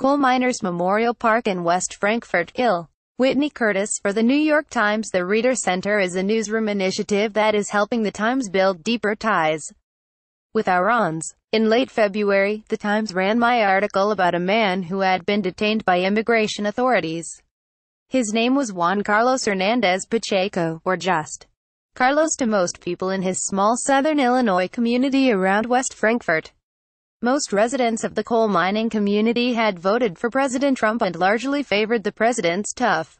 Coal Miners Memorial Park in West Frankfort, Ill. Whitney Curtis for the New York Times The Reader Center is a newsroom initiative that is helping the Times build deeper ties with Irons. In late February, the Times ran my article about a man who had been detained by immigration authorities. His name was Juan Carlos Hernandez Pacheco, or just Carlos to most people in his small southern Illinois community around West Frankfort. Most residents of the coal mining community had voted for President Trump and largely favored the president's tough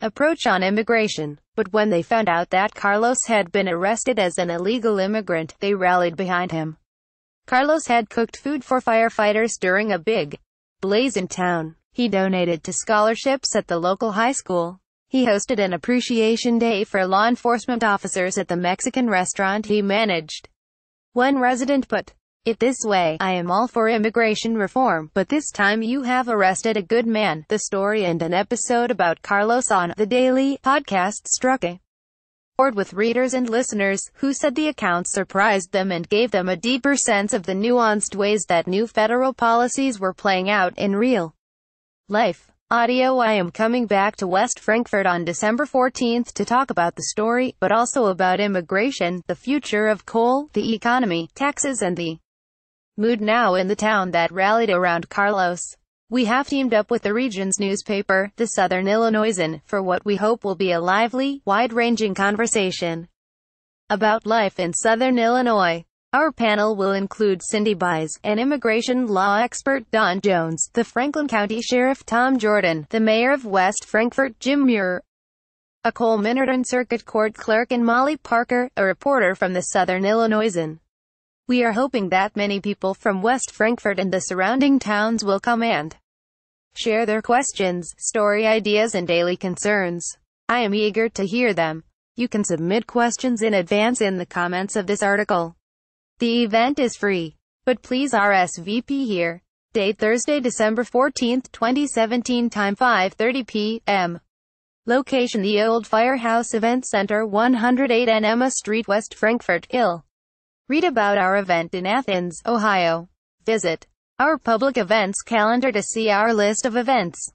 approach on immigration. But when they found out that Carlos had been arrested as an illegal immigrant, they rallied behind him. Carlos had cooked food for firefighters during a big blaze in town. He donated to scholarships at the local high school. He hosted an appreciation day for law enforcement officers at the Mexican restaurant he managed. One resident put, it this way, I am all for immigration reform, but this time you have arrested a good man. The story and an episode about Carlos on The Daily podcast struck a chord with readers and listeners, who said the account surprised them and gave them a deeper sense of the nuanced ways that new federal policies were playing out in real life. Audio I am coming back to West Frankfurt on December 14th to talk about the story, but also about immigration, the future of coal, the economy, taxes and the mood now in the town that rallied around Carlos. We have teamed up with the region's newspaper, the Southern Illinoisan, for what we hope will be a lively, wide-ranging conversation about life in Southern Illinois. Our panel will include Cindy Byes, an immigration law expert, Don Jones, the Franklin County Sheriff Tom Jordan, the Mayor of West Frankfort Jim Muir, a Cole and Circuit Court clerk and Molly Parker, a reporter from the Southern Illinoisan. We are hoping that many people from West Frankfurt and the surrounding towns will come and share their questions, story ideas and daily concerns. I am eager to hear them. You can submit questions in advance in the comments of this article. The event is free, but please RSVP here. Date Thursday, December 14, 2017 Time 5.30 p.m. Location The Old Firehouse Event Center 108 Emma Street West Frankfurt, Ill. Read about our event in Athens, Ohio. Visit our public events calendar to see our list of events.